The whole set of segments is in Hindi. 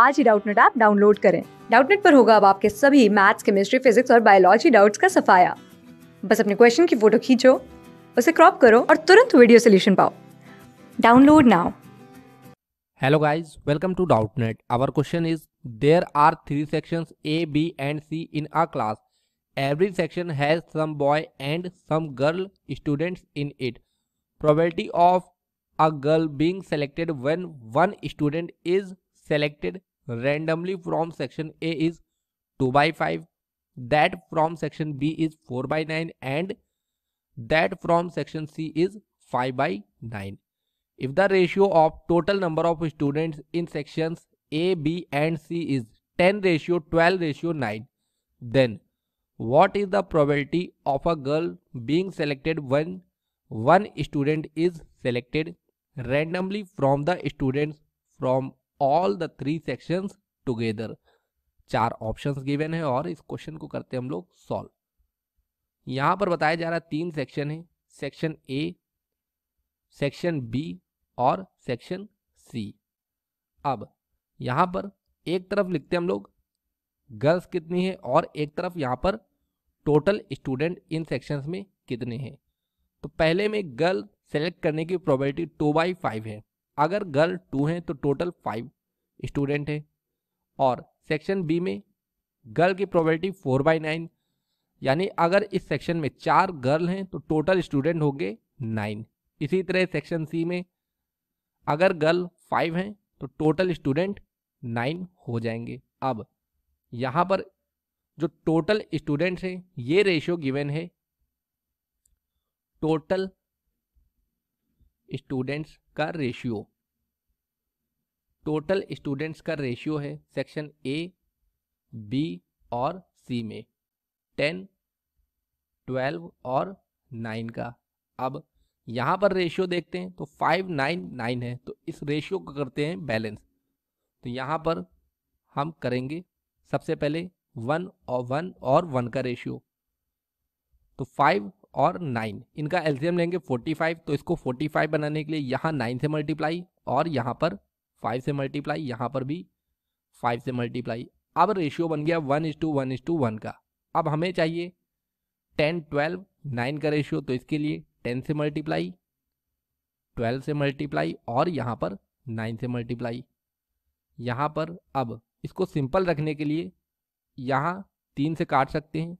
आज ही डाउटनेट ऐप डाउनलोड करें डाउटनेट पर होगा अब आपके सभी मैथ्स केमिस्ट्री फिजिक्स और बायोलॉजी डाउट्स का सफाया बस अपने क्वेश्चन की फोटो खींचो उसे क्रॉप करो और तुरंत वीडियो सोल्यूशन पाओ download now hello guys welcome to Doubtnut our question is there are three section A B and C in a class every section has some boy and some girl students in it probability of a girl being selected when one student is selected randomly from section A is 2 by 5, that from section B is 4 by 9 and that from section C is 5 by 9. If the ratio of total number of students in sections A, B and C is 10 ratio 12 ratio 9, then what is the probability of a girl being selected when one student is selected randomly from the students from all the three section together चार ऑप्शन गिवेन है और इस क्वेश्चन को करते हैं हम लोग सॉल्व यहां पर बताया जा रहा है तीन सेक्शन है सेक्शन ए सेक्शन बी और सेक्शन सी अब यहां पर एक तरफ लिखते हैं हम लोग गर्ल्स कितनी है और एक तरफ यहां पर टोटल स्टूडेंट इन सेक्शंस में कितने हैं तो पहले में गर्ल सेलेक्ट करने की प्रोबेबिलिटी टू बाई फाइव है अगर गर्ल टू हैं तो टोटल फाइव स्टूडेंट हैं और सेक्शन बी में गर्ल की प्रोबेबिलिटी फोर बाई नाइन यानी अगर इस सेक्शन में चार गर्ल हैं तो टोटल स्टूडेंट होंगे नाइन इसी तरह सेक्शन सी में अगर गर्ल फाइव हैं तो टोटल स्टूडेंट नाइन हो जाएंगे अब यहाँ पर जो टोटल स्टूडेंट्स हैं ये रेशियो गिवन है टोटल स्टूडेंट्स का रेशियो टोटल स्टूडेंट्स का रेशियो है सेक्शन ए बी और सी में टेन ट्वेल्व और नाइन का अब यहाँ पर रेशियो देखते हैं तो फाइव नाइन नाइन है तो इस रेशियो को करते हैं बैलेंस तो यहाँ पर हम करेंगे सबसे पहले वन और वन और वन का रेशियो तो फाइव और नाइन इनका एल्सियम लेंगे फोर्टी फाइव तो इसको फोर्टी फाइव बनाने के लिए यहाँ नाइन से मल्टीप्लाई और यहाँ पर फाइव से मल्टीप्लाई यहाँ पर भी फाइव से मल्टीप्लाई अब रेशियो बन गया one is to one is to one का अब हमें चाहिए टेन ट्वेल्व नाइन का रेशियो तो इसके लिए टेन से मल्टीप्लाई ट्वेल्व से मल्टीप्लाई और यहाँ पर नाइन से मल्टीप्लाई यहाँ पर अब इसको सिंपल रखने के लिए यहाँ तीन से काट सकते हैं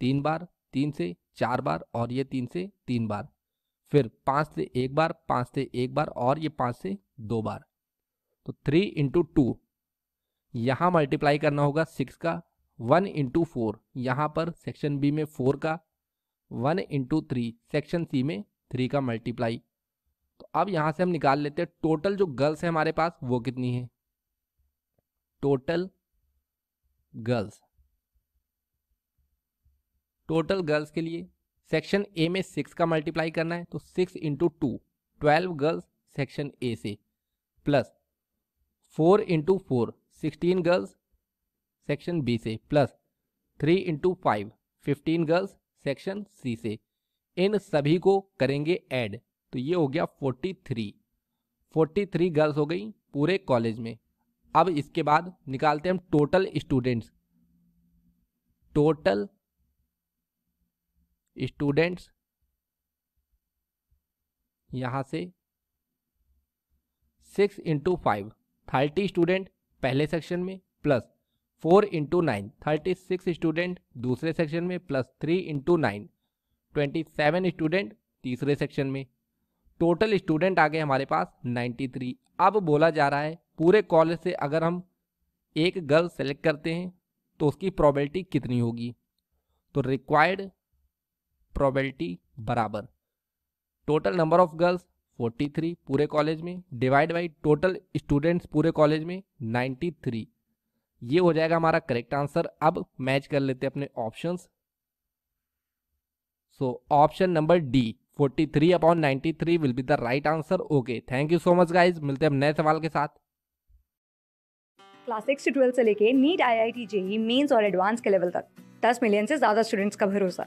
तीन बार तीन से चार बार और ये तीन से तीन बार फिर पाँच से एक बार पाँच से एक बार और ये पाँच से दो बार तो थ्री इंटू टू यहाँ मल्टीप्लाई करना होगा सिक्स का वन इंटू फोर यहाँ पर सेक्शन बी में फोर का one into three section C में थ्री का मल्टीप्लाई तो अब यहाँ से हम निकाल लेते हैं टोटल जो गर्ल्स है हमारे पास वो कितनी है टोटल गर्ल्स टोटल गर्ल्स के लिए सेक्शन ए में सिक्स का मल्टीप्लाई करना है तो six into two twelve girls section A से plus four into four sixteen girls section B से plus three into five fifteen girls section C से इन सभी को करेंगे ऐड तो ये हो गया forty three forty three girls हो गई पूरे कॉलेज में अब इसके बाद निकालते हैं हम टोटल स्टूडेंट्स टोटल स्टूडेंट्स यहाँ से six into five thirty student पहले सेक्शन में plus four into nine thirty six student दूसरे सेक्शन में plus three into nine twenty seven student तीसरे सेक्शन में टोटल स्टूडेंट आ गए हमारे पास नाइन्टी थ्री अब बोला जा रहा है पूरे कॉलेज से अगर हम एक गर्ल सेलेक्ट करते हैं तो उसकी प्रॉबलिटी कितनी होगी तो रिक्वायर्ड प्रोबेबिलिटी बराबर टोटल नंबर ऑफ गर्ल्स 43 पूरे कॉलेज में डिवाइड बाई टोटल स्टूडेंट्स पूरे कॉलेज में 93 ये हो जाएगा हमारा करेक्ट आंसर अब मैच कर लेते हैं अपने options so option number D 43 three upon ninety will be the right answer okay thank you so much guys मिलते हैं नए सवाल के साथ क्लास सिक्स से ट्वेल्थ से लेके NEET I I T JEE mains और एडवांस के लेवल तक दस मिलियन से ज्यादा स्टूडेंट्स का भरोसा